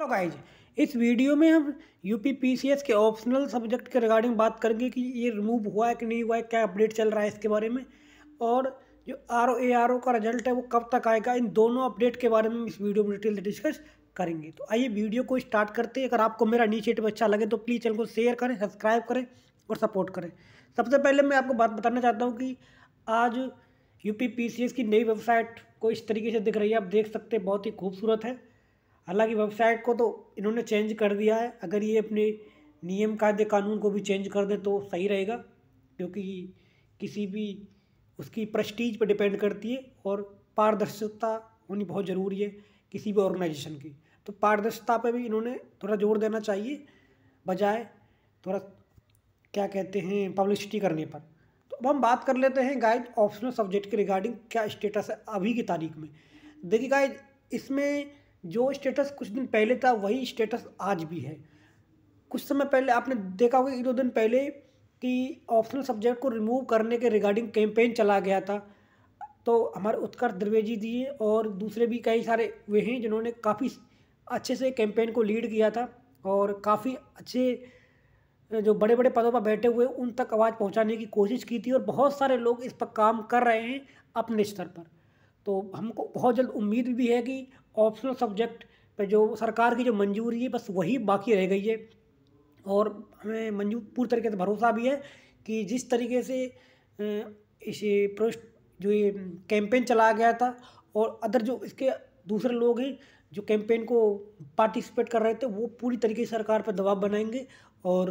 hello guys इस video में हम U P P C S के ऑप्शनल सब्जेक्ट के रिगार्डिंग बात करेंगे कि ये रिमूव हुआ है कि नहीं हुआ है क्या अपडेट चल रहा है इसके बारे में और जो आर ओ ए आर ओ का रिजल्ट है वो कब तक आएगा इन दोनों अपडेट के बारे में इस वीडियो में डिटेल डिस्कस करेंगे तो आइए वीडियो को स्टार्ट करते हैं अगर आपको मेरा इनिशिएटिव अच्छा लगे तो प्लीज़ चैनल को शेयर करें सब्सक्राइब करें और सपोर्ट करें सबसे पहले मैं आपको बात बताना चाहता हूँ कि आज U P P C S की नई वेबसाइट को इस तरीके से दिख रही है आप देख सकते हैं बहुत ही खूबसूरत है हालांकि वेबसाइट को तो इन्होंने चेंज कर दिया है अगर ये अपने नियम कायदे कानून को भी चेंज कर दे तो सही रहेगा क्योंकि किसी भी उसकी प्रस्टीज पर डिपेंड करती है और पारदर्शिता होनी बहुत ज़रूरी है किसी भी ऑर्गेनाइजेशन की तो पारदर्शिता पर भी इन्होंने थोड़ा जोर देना चाहिए बजाय थोड़ा क्या कहते हैं पब्लिसिटी करने पर तो अब हम बात कर लेते हैं गाइड ऑप्शनल सब्जेक्ट के रिगार्डिंग क्या स्टेटस है अभी की तारीख में देखिए गाइज इसमें जो स्टेटस कुछ दिन पहले था वही स्टेटस आज भी है कुछ समय पहले आपने देखा होगा एक दो दिन पहले कि ऑप्शनल सब्जेक्ट को रिमूव करने के रिगार्डिंग कैंपेन चला गया था तो हमारे उत्कर्ष द्रिवेदी जी और दूसरे भी कई सारे वे हैं जिन्होंने काफ़ी अच्छे से कैंपेन को लीड किया था और काफ़ी अच्छे जो बड़े बड़े पदों पर बैठे हुए उन तक आवाज़ पहुंचाने की कोशिश की थी और बहुत सारे लोग इस पर काम कर रहे हैं अपने स्तर पर तो हमको बहुत जल्द उम्मीद भी है कि ऑप्शनल सब्जेक्ट पे जो सरकार की जो मंजूरी है बस वही बाकी रह गई है और हमें मंजूर पूरी तरीके से भरोसा भी है कि जिस तरीके से इस प्रोस्ट जो ये कैंपेन चलाया गया था और अदर जो इसके दूसरे लोग हैं जो कैंपेन को पार्टिसिपेट कर रहे थे वो पूरी तरीके से सरकार पर दबाव बनाएंगे और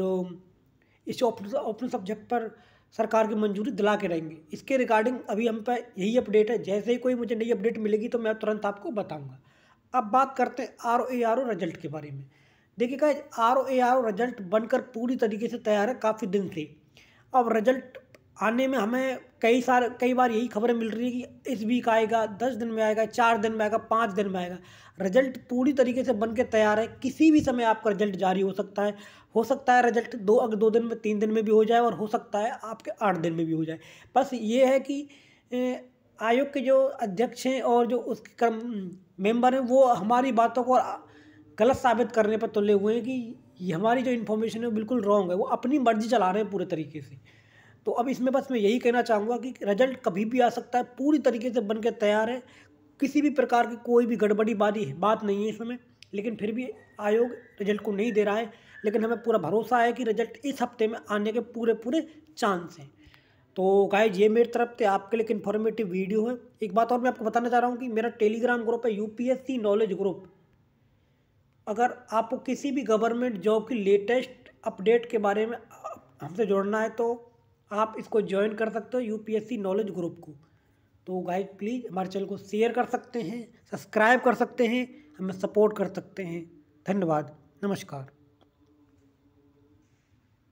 इस ऑप्शन सब्जेक्ट पर सरकार की मंजूरी दिला के रहेंगे इसके रिगार्डिंग अभी हम पर यही अपडेट है जैसे ही कोई मुझे नई अपडेट मिलेगी तो मैं तुरंत आपको बताऊंगा अब बात करते हैं R O A R O result के बारे में देखिए guys R O A R O result बनकर पूरी तरीके से तैयार है काफ़ी दिन से अब रिजल्ट आने में हमें कई सारे कई बार यही खबरें मिल रही है कि इस वीक आएगा दस दिन में आएगा चार दिन में आएगा पाँच दिन में आएगा रिजल्ट पूरी तरीके से बन के तैयार है किसी भी समय आपका रिजल्ट जारी हो सकता है हो सकता है रिजल्ट दो अगर दो दिन में तीन दिन में भी हो जाए और हो सकता है आपके आठ दिन में भी हो जाए बस ये है कि आयोग के जो अध्यक्ष हैं और जो उसके कर्म मेंबर हैं वो हमारी बातों को गलत साबित करने पर तुले हुए हैं कि हमारी जो इन्फॉर्मेशन है वो बिल्कुल रॉन्ग है वो अपनी मर्जी चला रहे हैं पूरे तरीके से तो अब इसमें बस मैं यही कहना चाहूँगा कि रिजल्ट कभी भी आ सकता है पूरी तरीके से बन के तैयार है किसी भी प्रकार की कोई भी गड़बड़ी बात बात नहीं है इसमें लेकिन फिर भी आयोग रिजल्ट को नहीं दे रहा है लेकिन हमें पूरा भरोसा है कि रिजल्ट इस हफ्ते में आने के पूरे पूरे चांस हैं तो गाइज ये मेरी तरफ से आपके लिए एक इन्फॉर्मेटिव वीडियो है एक बात और मैं आपको बताना चाह रहा हूँ कि मेरा टेलीग्राम ग्रुप है यूपीएससी नॉलेज ग्रुप अगर आपको किसी भी गवर्नमेंट जॉब की लेटेस्ट अपडेट के बारे में हमसे जोड़ना है तो आप इसको ज्वाइन कर सकते हो यूपीएससी नॉलेज ग्रुप को तो गाइज प्लीज़ हमारे चैनल को शेयर कर सकते हैं सब्सक्राइब कर सकते हैं हमें सपोर्ट कर सकते हैं धन्यवाद नमस्कार